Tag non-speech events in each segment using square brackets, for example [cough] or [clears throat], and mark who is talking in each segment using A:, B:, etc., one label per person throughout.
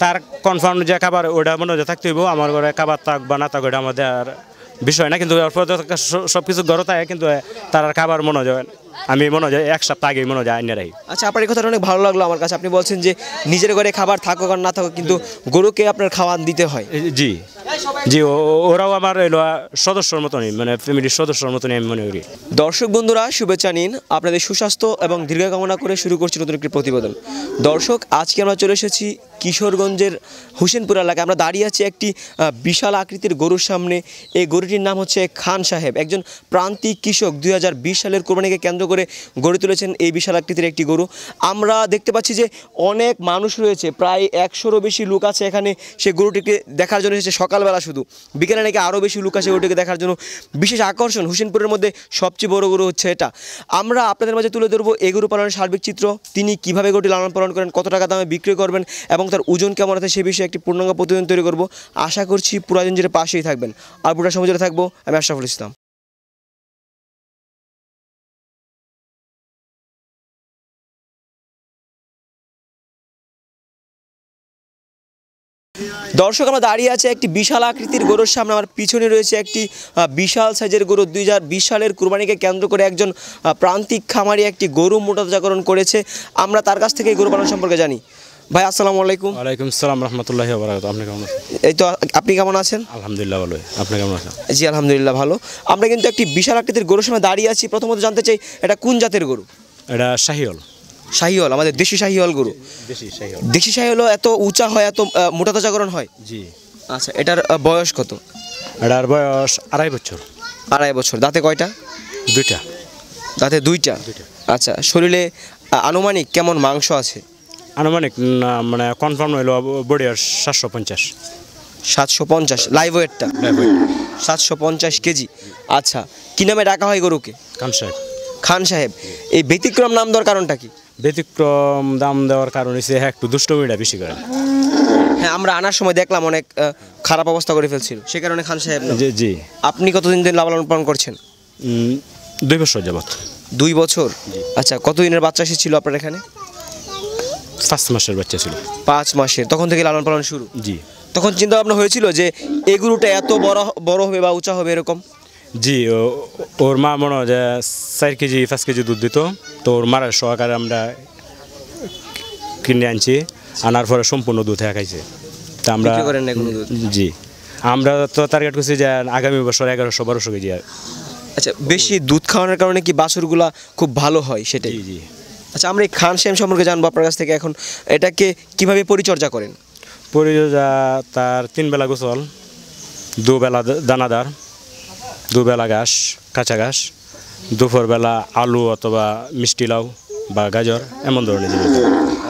A: তার কনফার্ম যে খাবার ওইটা মনে হয় থাকতে হইব আমার ঘরে খাবার থাক বা না থাক ওইটা আমাদের বিষয় না কিন্তু সব কিছু গড় থাকে কিন্তু তার আর খাবার মনে হয় আমি মনে হয় এক
B: সপ্তাহ আগে মনে হয় আনিয়ে রাখি আচ্ছা আপনার এই কথাটা অনেক ভালো লাগলো আমার কাছে আপনি বলছেন যে নিজের ঘরে খাবার থাকুক আর না থাকুক কিন্তু গরুকে আপনার খাওয়ান দিতে হয় জি জি ওরাও আমার সদস্যর মতনই মানে ফ্যামিলির সদস্যর মতনই আমি মনে করি দর্শক বন্ধুরা শুভেচ্ছা নিন আপনাদের সুস্বাস্থ্য এবং দীর্ঘ কামনা করে শুরু করছি নতুন একটি প্রতিবেদন দর্শক আজকে আমরা চলে এসেছি কিশোরগঞ্জের হোসেনপুর এলাকায় আমরা দাঁড়িয়ে আছি একটি বিশাল আকৃতির গরুর সামনে এই গরুটির নাম হচ্ছে খান সাহেব একজন প্রান্তিক কৃষক দুই সালের কোরবানিকে কেন্দ্র করে গড়ে তুলেছেন এই বিশাল আকৃতির একটি গরু আমরা দেখতে পাচ্ছি যে অনেক মানুষ রয়েছে প্রায় একশোরও বেশি লোক আছে এখানে সে গরুটিকে দেখার জন্য এসেছে সকালবেলা শুধু বিকেলে নাকি আরও বেশি লোক আছে গরুটিকে দেখার জন্য বিশেষ আকর্ষণ হুসেনপুরের মধ্যে সবচেয়ে বড় গরু হচ্ছে এটা আমরা আপনাদের মাঝে তুলে ধরবো এই গরু পালনের সার্বিক চিত্র তিনি কীভাবে গরুটি লালন পালন করেন কত টাকা দামে বিক্রি করবেন এবং তার ওজন কেমন আছে সে বিষয়ে একটি পূর্ণাঙ্গ প্রতিবেদন তৈরি করব আশা করছি পুরাজন পাশেই থাকবেন আর পুরা সমুদ্রে থাকবো আমি আশরাফুল ইসলাম দর্শক আমরা দাঁড়িয়ে আছে একটি বিশাল আকৃতির গরুর সামনে আমার পিছনে রয়েছে একটি বিশাল সাইজের গরু দুই হাজার সালের কুরবানিকে কেন্দ্র করে একজন প্রান্তিক খামারি একটি গরু মোটাতাজাকরণ করেছে আমরা তার কাছ থেকে এই গরু পালন সম্পর্কে জানি ভাই আসসালামু আলাইকুম ওয়ালাইকুম আসসালাম রহমতুল্লাহ আপনি কেমন আছেন এই তো আপনি কেমন আছেন আলহামদুলিল্লাহ ভালো আপনি কেমন আছেন জি আলহামদুলিল্লাহ ভালো আমরা কিন্তু একটি বিশাল আকৃতির গরুর সামনে দাঁড়িয়ে আছি প্রথমত জানতে চাই এটা কোন জাতের গরু এটা শাহিওল শাহিওল আমাদের দেশি শাহিওল গরু দেশি শাহিওল এত উঁচা হয় এত মোটা তাজাকরণ হয় জি আচ্ছা এটার বয়স কত এটার বয়স আড়াই বছর আড়াই বছর দাঁতে কয়টা দুইটা দাঁতে দুইটা আচ্ছা শরীরে আনুমানিক কেমন মাংস আছে আনুমানিক মানে কনফার্ম হইল বডি আর সাতশো পঞ্চাশ সাতশো পঞ্চাশ লাইভ ওয়েটটা সাতশো পঞ্চাশ কেজি আচ্ছা কী নামে ডাকা হয় গরুকে খান সাহেব খান সাহেব এই ব্যতিক্রম নাম দেওয়ার কারণটা কি ব্যতিক্রম দাম দেওয়ার কারণ হচ্ছে হ্যাঁ একটু দুষ্টমিটা বেশি করে হ্যাঁ আমরা আনার সময় দেখলাম অনেক খারাপ অবস্থা করে ফেলছিল সে কারণে খান সাহেব জি জি আপনি কতদিন দিন লালন পালন করছেন দুই বছর যাবত দুই বছর আচ্ছা কতদিনের বাচ্চা এসেছিল আপনার এখানে পাঁচ মাসের বাচ্চা ছিল পাঁচ মাসের তখন থেকে লালন পালন শুরু জি তখন চিন্তা ভাবনা হয়েছিল যে এগুলোটা এত বড় বড় হবে বা উঁচা হবে এরকম
A: জি ওর মা মনে হয় যে চার কেজি পাঁচ কেজি দুধ দিত তো ওর মারা সহকারে আমরা কিনে আনছি আনার পরে সম্পূর্ণ দুধ খাইছে তা আমরা জি আমরা তো টার্গেট করছি যে আগামী বছর
B: এগারোশো বারোশো কেজি আচ্ছা বেশি দুধ খাওয়ানোর কারণে কি বাছুরগুলা খুব ভালো হয় সেটাই জি আচ্ছা আমরা এই খান শ্যাম সম্পর্কে জানবো আপনার কাছ থেকে এখন এটাকে কিভাবে পরিচর্যা করেন
A: পরিচর্যা তার তিন বেলা গোসল দুবেলা দানাদার দুবেলা ঘাস কাঁচা ঘাস দুপুরবেলা আলু অথবা মিষ্টি লাউ বা গাজর এমন ধরনের জিনিস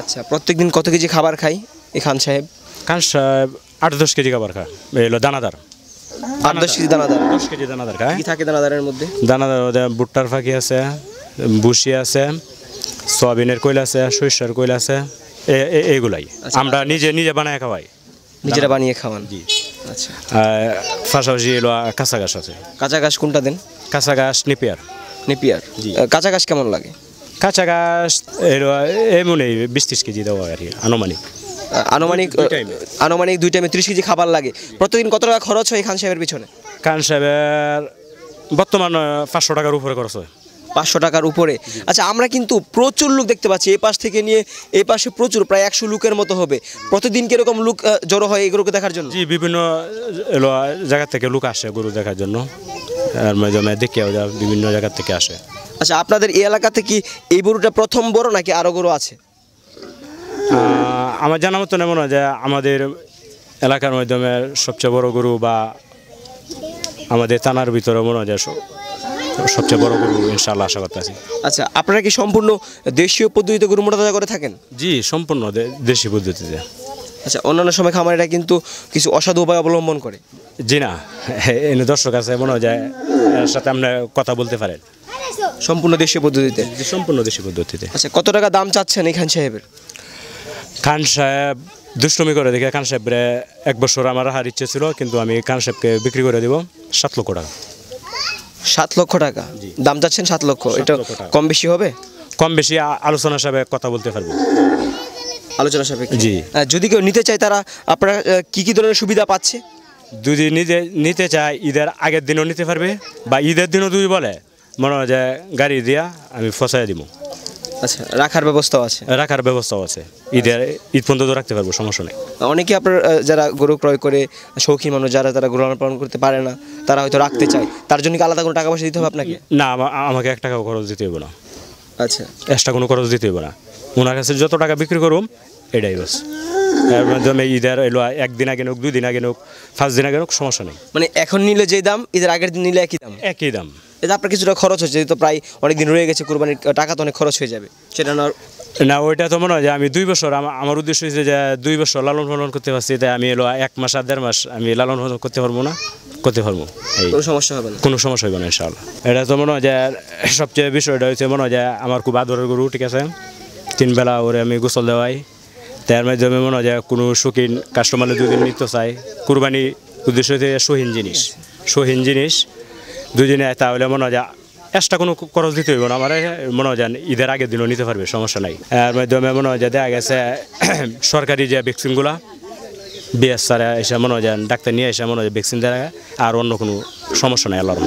B: আচ্ছা প্রত্যেকদিন কত কেজি খাবার খাই এই খান সাহেব খান সাহেব আট দশ কেজি খাবার খায় এলো দানাদার আট দশ কেজি দানাদার দশ কেজি দানাদার খায় কী থাকে দানাদারের মধ্যে
A: দানাদার ভুট্টার ফাঁকি আছে বুসি আছে সয়াবিনের কইল আছে সরিষার কইল আছে এগুলাই আচ্ছা। আমরা নিজে নিজে বানায় খাওয়াই নিজেরা
B: বানিয়ে খাওয়ান জি আচ্ছা পাশাপাশি এলো কাঁচা ঘাস আছে কাঁচা ঘাস কোনটা দেন কাঁচা ঘাস নেপিয়ার নেপিয়ার কাঁচা ঘাস কেমন লাগে কাঁচা ঘাস এমনই বিশ ত্রিশ কেজি দেওয়া আর কি আনুমানিক আনুমানিক আনুমানিক দুই টাইমে ত্রিশ কেজি খাবার লাগে প্রতিদিন কত টাকা খরচ হয় খান সাহেবের পিছনে খান সাহেবের বর্তমান পাঁচশো টাকার উপরে খরচ হয় পাঁচশো টাকার উপরে আচ্ছা আমরা কিন্তু প্রচুর লুক দেখতে পাচ্ছি এই পাশ থেকে নিয়ে এই পাশে প্রচুর প্রায় একশো লুকের মতো হবে প্রতিদিন কিরকম লুক জড়ো হয় এগুলোকে দেখার জন্য বিভিন্ন জায়গা থেকে লুক আসে গরু দেখার জন্য
A: বিভিন্ন জায়গা থেকে আসে
B: আচ্ছা আপনাদের এই এলাকাতে কি এই গরুটা প্রথম বড় নাকি আরও গরু আছে
A: আমার জানা মতো এমন হয় যে আমাদের এলাকার মাধ্যমে সবচেয়ে বড় গরু বা আমাদের থানার ভিতরে মনে হয় যে সবচেয়ে বড় গরু ইনশাল্লাহ আশা করতে আছি আচ্ছা আপনারা কি সম্পূর্ণ
B: দেশীয় পদ্ধতিতে গরু মোটা তাজা করে থাকেন জি সম্পূর্ণ
A: দেশীয় পদ্ধতিতে
B: আচ্ছা অন্যান্য সময় খামারেরা কিন্তু কিছু অসাধু উপায় অবলম্বন করে জি না
A: [laughs] এনে দর্শক আছে মনে হয় যায় সাথে আপনার কথা বলতে পারেন সম্পূর্ণ দেশীয় পদ্ধতিতে সম্পূর্ণ দেশীয় পদ্ধতিতে আচ্ছা কত টাকা দাম চাচ্ছেন এই খান সাহেবের খান সাহেব দুষ্টমি করে দেখে খান সাহেবের এক বছর আমার হার ইচ্ছে ছিল কিন্তু আমি খান সাহেবকে বিক্রি করে দেবো সাত লক্ষ টাকা
B: সাত লক্ষ টাকা দাম যাচ্ছেন সাত লক্ষ এটা কম বেশি হবে
A: কম বেশি আলোচনা সাপে কথা বলতে পারবো আলোচনা সাপেক্ষে
B: জি যদি কেউ নিতে চায় তারা আপনারা কি কি ধরনের সুবিধা পাচ্ছে যদি নিতে নিতে চায় ঈদের আগের দিনও
A: নিতে পারবে বা ঈদের দিনও যদি বলে মনে হয় যে গাড়ি দিয়া আমি ফসাই দিব আচ্ছা রাখার ব্যবস্থাও আছে রাখার ব্যবস্থাও আছে ঈদের ঈদ পর্যন্ত রাখতে পারবো সমস্যা নেই
B: অনেকে আপনার যারা গরু ক্রয় করে শৌখিন মানুষ যারা তারা গরু পালন করতে পারে না তারা হয়তো রাখতে চায় তার জন্য কি আলাদা কোনো টাকা পয়সা দিতে হবে আপনাকে
A: না আমাকে এক টাকাও খরচ দিতে হবে না আচ্ছা এক্সট্রা কোনো খরচ দিতে হবে না ওনার কাছে যত টাকা বিক্রি করুম এটাই বাস মাধ্যমে
B: হ্যাঁ, ঈদের এলো একদিন আগে নোক দুই দিন আগে হোক পাঁচ দিন আগে হোক সমস্যা নেই মানে এখন নিলে যে দাম ঈদের আগের দিন নিলে একই দাম একই দাম এটা আপনার কিছুটা খরচ হচ্ছে তো প্রায় অনেক দিন রয়ে গেছে কোরবানির টাকা তো অনেক খরচ হয়ে
A: যাবে সেটা না না ওইটা তো মনে হয় যে আমি দুই বছর আমার উদ্দেশ্য হয়েছে যে দুই বছর লালন পালন করতে পারছি তাই আমি এলো এক মাস আর দেড় মাস আমি লালন পালন করতে পারবো না করতে পারবো কোনো সমস্যা হবে না কোনো সমস্যা হবে না ইনশাআল্লাহ এটা তো মনে হয় যে সবচেয়ে বিষয়টা হচ্ছে মনে হয় যে আমার খুব আদরের গরু ঠিক আছে তিন বেলা ওরে আমি গোসল দেওয়াই তার মাধ্যমে মনে হয় কোনো শৌখিন কাস্টমারে দুদিন নিতে চায় কুরবানি উদ্দেশ্য হচ্ছে শহীন জিনিস শহীন জিনিস দুদিনে তাহলে মনে হয় এক্সট্রা কোনো খরচ দিতে হইব না আমার মনে হয় ঈদের আগের দিনও নিতে পারবে সমস্যা নাই এর মাধ্যমে মনে হয় যে দেখা গেছে [clears throat] সরকারি যে ভ্যাকসিনগুলা বিএস স্যারে এসে মনে হয় ডাক্তার নিয়ে এসে মনে হয় ভ্যাকসিন দেওয়া আর অন্য কোনো সমস্যা নাই আল্লাহর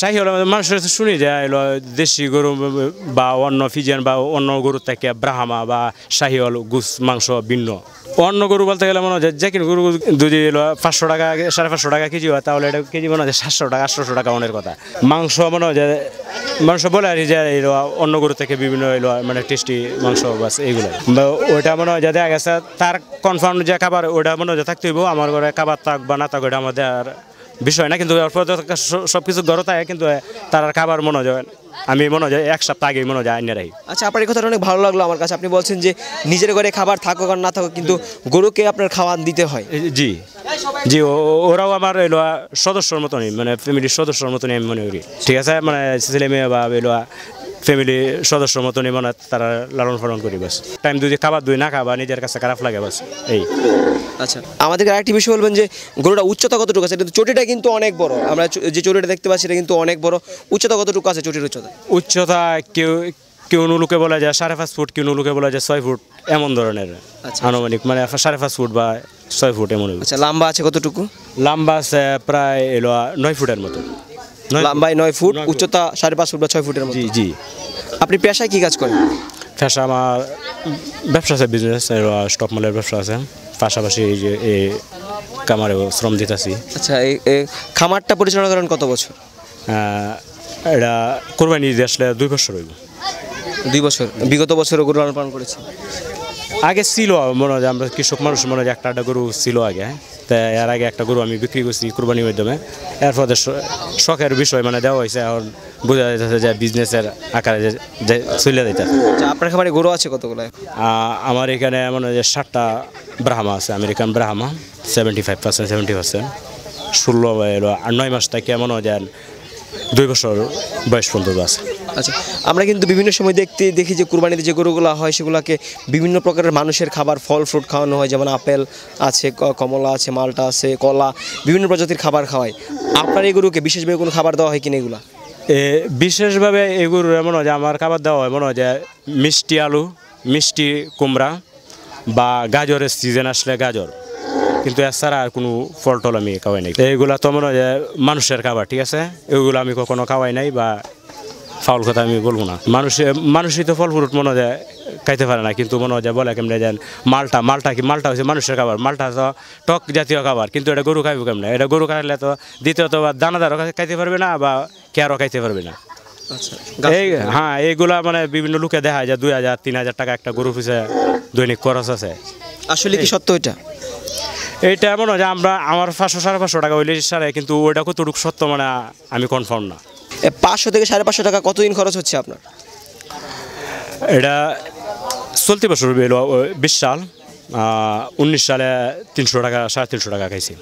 A: শাহি হলো মানুষের কাছে শুনি যে হলো দেশি গরু বা অন্য ফিজিয়ান বা অন্য গরুর থেকে ব্রাহ্মা বা শাহি হল গুস মাংস ভিন্ন অন্য গরু বলতে গেলে মনে হয় যে কিনা গরু যদি পাঁচশো টাকা সাড়ে পাঁচশো টাকা কেজি হয় তাহলে এটা কেজি মনে হয় সাতশো টাকা আটশোশো টাকা অনেক কথা মাংস মনে হয় যে মাংস বলে আর যে অন্য গরু থেকে বিভিন্ন মানে টেস্টি মাংস বাস এইগুলো ওইটা মনে হয় যে দেখা গেছে তার কনফার্ম যে খাবার ওইটা মনে হয় যে থাকতে হইব আমার ঘরে খাবার থাক বা না থাক ওইটা আমাদের আর বিষয় না কিন্তু সব কিছু গড় থাকে কিন্তু তার আর খাবার মনে যায় আমি মনে হয় এক সপ্তাহ আগে মনে হয় আইনে
B: রাখি আচ্ছা আপনার এই কথাটা অনেক ভালো লাগলো আমার কাছে আপনি বলছেন যে নিজের ঘরে খাবার থাকুক আর না থাকুক কিন্তু গরুকে আপনার খাওয়ান দিতে হয় জি জি
A: ওরাও আমার এলো সদস্যর মতনই মানে ফ্যামিলির সদস্যর মতনই আমি মনে করি ঠিক আছে মানে ছেলে মেয়ে বা এলো ফ্যামিলি সদস্য মতন এমন তারা লালন পালন করি বাস টাইম যদি খাবার দুই না খাবা নিজের কাছে খারাপ লাগে বাস এই
B: আচ্ছা আমাদের আরেকটি বিষয় বলবেন যে গরুটা উচ্চতা কতটুকু আছে চটিটা কিন্তু অনেক বড় আমরা যে চটিটা দেখতে পাচ্ছি এটা কিন্তু অনেক বড় উচ্চতা কতটুকু আছে চটির উচ্চতা উচ্চতা কেউ
A: কেউ নুলুকে বলা যায় সাড়ে পাঁচ ফুট কেউ নুলুকে বলা যায় ছয় ফুট এমন ধরনের আচ্ছা, আচ্ছা। আনুমানিক মানে সাড়ে পাঁচ
B: ফুট বা ছয় ফুট এমন আচ্ছা লাম্বা আছে কতটুকু লাম্বা আছে প্রায় এলো নয় ফুটের মতো লম্বায় নয় ফুট উচ্চতা সাড়ে পাঁচ ফুট বা ছয় ফুটের মতো জি জি আপনি পেশায়
A: কি কাজ করেন পেশা আমার ব্যবসা আছে বিজনেস স্টক মালের ব্যবসা আছে পাশাপাশি এই যে এই খামারে শ্রম আছি আচ্ছা এই খামারটা পরিচালনা করেন কত বছর হ্যাঁ, এটা কোরবানি দিয়ে আসলে দুই বছর হইব দুই বছর বিগত বছরও গরু লালন পালন করেছি আগে ছিল মনে হয় আমরা কৃষক মানুষ মনে হয় একটা একটা গরু ছিল আগে হ্যাঁ। তা এর আগে একটা গরু আমি বিক্রি করছি কোরবানির মাধ্যমে এরপর শখের বিষয় মানে দেওয়া হয়েছে এখন বোঝা যাচ্ছে যে বিজনেসের আকারে যে চলে যাইতেছে
B: আচ্ছা, আপনার খামারে গরু আছে কতগুলো
A: আমার এখানে এমন যে ষাটটা ব্রাহ্মা আছে American Brahma seventy five percent seventy percent ষোলো আর নয় মাসটা
B: কেমন যেন দুই বছর বয়স পর্যন্ত আছে আচ্ছা আমরা কিন্তু বিভিন্ন সময় দেখতে দেখি যে কুরবানিতে যে গরুগুলো হয় সেগুলোকে বিভিন্ন প্রকারের মানুষের খাবার ফল ফ্রুট খাওয়ানো হয় যেমন আপেল আছে কমলা আছে মালটা আছে কলা বিভিন্ন প্রজাতির খাবার খাওয়ায় আপনার এই গরুকে বিশেষভাবে কোনো খাবার দেওয়া হয় কিনা এগুলা
A: বিশেষভাবে এগুলো এমন হয় যে আমার খাবার দেওয়া এমন হয় যে মিষ্টি আলু মিষ্টি কুমড়া বা গাজরের সিজন আসলে গাজর কিন্তু এছাড়া আর কোনো ফল টল আমি খাওয়াই নাই এইগুলা তো মনে হয় মানুষের খাবার ঠিক আছে এগুলো আমি কখনো খাওয়াই নাই বা ফাউল কথা আমি বলবো না মানুষে মানুষই তো ফল ফ্রুট মনে যায় খাইতে পারে না কিন্তু মনে যায় বলে কেমনে যেন মালটা মালটা কি মালটা হচ্ছে মানুষের খাবার মালটা তো টক জাতীয় খাবার কিন্তু এটা গরু খাইব কেমনে এটা গরু খাইলে তো দ্বিতীয়ত বা দানাদারও খাইতে পারবে না বা কেয়ারও খাইতে পারবে না
B: আচ্ছা, এই
A: হ্যাঁ এইগুলা মানে বিভিন্ন লোকে দেখা যায় দুই হাজার তিন হাজার টাকা একটা গরু পিছিয়ে দৈনিক খরচ আছে আসলে কি সত্য এটা এটা মনে হয় আমরা আমার পাঁচশো সাড়ে পাঁচশো টাকা হইলে সারে কিন্তু ওইটা কতটুকু সত্য মানে আমি কনফার্ম না
B: পাঁচশো থেকে সাড়ে পাঁচশো টাকা কতদিন খরচ হচ্ছে আপনার
A: এটা চলতি বছর বিশ সাল উনিশ
B: সালে তিনশো টাকা সাড়ে তিনশো টাকা খাইছি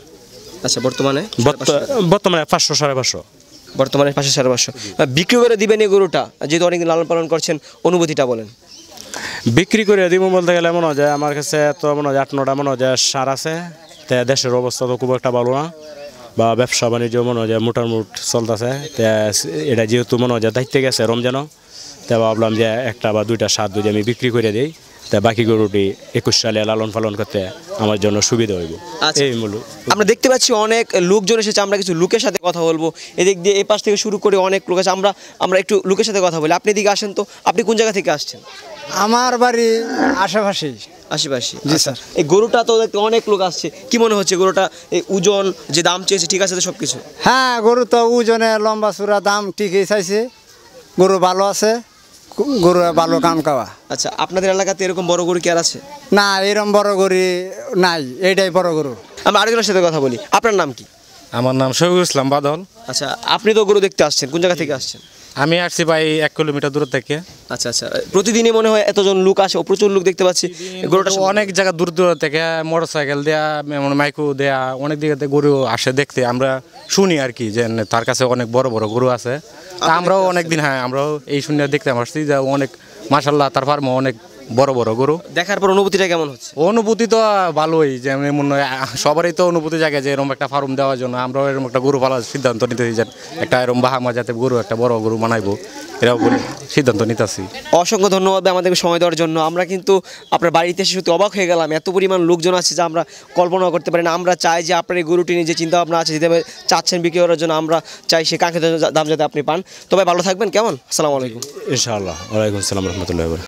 B: আচ্ছা বর্তমানে বর্তমানে পাঁচশো সাড়ে পাঁচশো বর্তমানে পাঁচশো সাড়ে পাঁচশো বিক্রি করে দিবেন এই গরুটা যেহেতু অনেক লালন পালন করছেন অনুভূতিটা বলেন
A: বিক্রি করে দিব বলতে গেলে মনে হয় আমার কাছে তো মনে হয় আট নটা মনে হয় সার আছে দেশের অবস্থা তো খুব একটা ভালো না বা ব্যবসা বাণিজ্য মনে হয় মোটামুট চলতেছে এটা যেহেতু মনে হয় দায়িত্বে গেছে রমজানও তা ভাবলাম যে একটা বা দুইটা সাত দুই আমি বিক্রি করে দিই তা বাকি গরুটি একুশ সালে লালন পালন করতে আমার জন্য সুবিধা হইব
B: আচ্ছা। এই মূল আমরা দেখতে পাচ্ছি অনেক লোকজন এসেছে আমরা কিছু লোকের সাথে কথা বলবো এদিক দিয়ে এ পাশ থেকে শুরু করে অনেক লোক আছে আমরা আমরা একটু লোকের সাথে কথা বলি আপনি এদিকে আসেন তো আপনি কোন জায়গা থেকে আসছেন আমার বাড়ি আশেপাশে আশেপাশে জি আচ্ছা, স্যার এই গরুটা তো দেখতে অনেক লোক আসছে কি মনে হচ্ছে গরুটা এই ওজন যে দাম চেয়েছে ঠিক আছে তো সব কিছু হ্যাঁ গরু
A: তো ওজনে লম্বা চূড়া দাম ঠিকই চাইছে গরু ভালো আছে গরু
B: ভালো কাম খাওয়া আচ্ছা আপনাদের এলাকাতে এরকম বড় গরু কি আর আছে না এরকম বড় গরু নাই এটাই বড় গরু আমি আরেকজনের সাথে কথা বলি আপনার নাম কি আমার নাম শহীদুল ইসলাম বাদল আচ্ছা আপনি তো গরু দেখতে আসছেন কোন জায়গা থেকে আসছেন আমি আসছি ভাই এক কিলোমিটার দূর থেকে আচ্ছা আচ্ছা প্রতিদিনই মনে হয় এতজন লোক আসে প্রচুর লোক দেখতে পাচ্ছি গরুটা অনেক জায়গা দূর দূর থেকে মোটর
A: সাইকেল দেয়া মানে মাইকু দেয়া অনেক দিকে গরু আসে দেখতে আমরা শুনি আর কি যে তার কাছে অনেক বড় বড় গরু আছে আমরাও অনেকদিন হ্যাঁ আমরাও এই শুনে দেখতে আসছি যে অনেক মাসাল্লাহ তার ফার্মও অনেক বড় বড় গরু
B: দেখার পর অনুভূতিটা কেমন হচ্ছে অনুভূতি তো ভালোই
A: যে মনে সবারই তো অনুভূতি জায়গা যে এরকম একটা ফার্ম দেওয়ার জন্য আমরাও এরকম একটা গরু ভালো সিদ্ধান্ত নিতে যে একটা এরকম বাহামা যাতে গরু একটা বড় গরু বানাইবো এরকম সিদ্ধান্ত নিতেছি
B: অসংখ্য ধন্যবাদ আমাদেরকে সময় দেওয়ার জন্য আমরা কিন্তু আপনার বাড়িতে এসে সত্যি অবাক হয়ে গেলাম এত পরিমাণ লোকজন আছে যে আমরা কল্পনা করতে পারি না আমরা চাই যে আপনার এই গরুটি নিয়ে যে চিন্তাভাবনা আছে যেভাবে চাচ্ছেন বিক্রি করার জন্য আমরা চাই সে কাঙ্ক্ষিত দাম যাতে আপনি পান তবে ভালো থাকবেন কেমন আসসালামু আলাইকুম
A: ইনশাআল্লাহ ওয়ালাইকুম আসসালাম রহমতুল্লাহ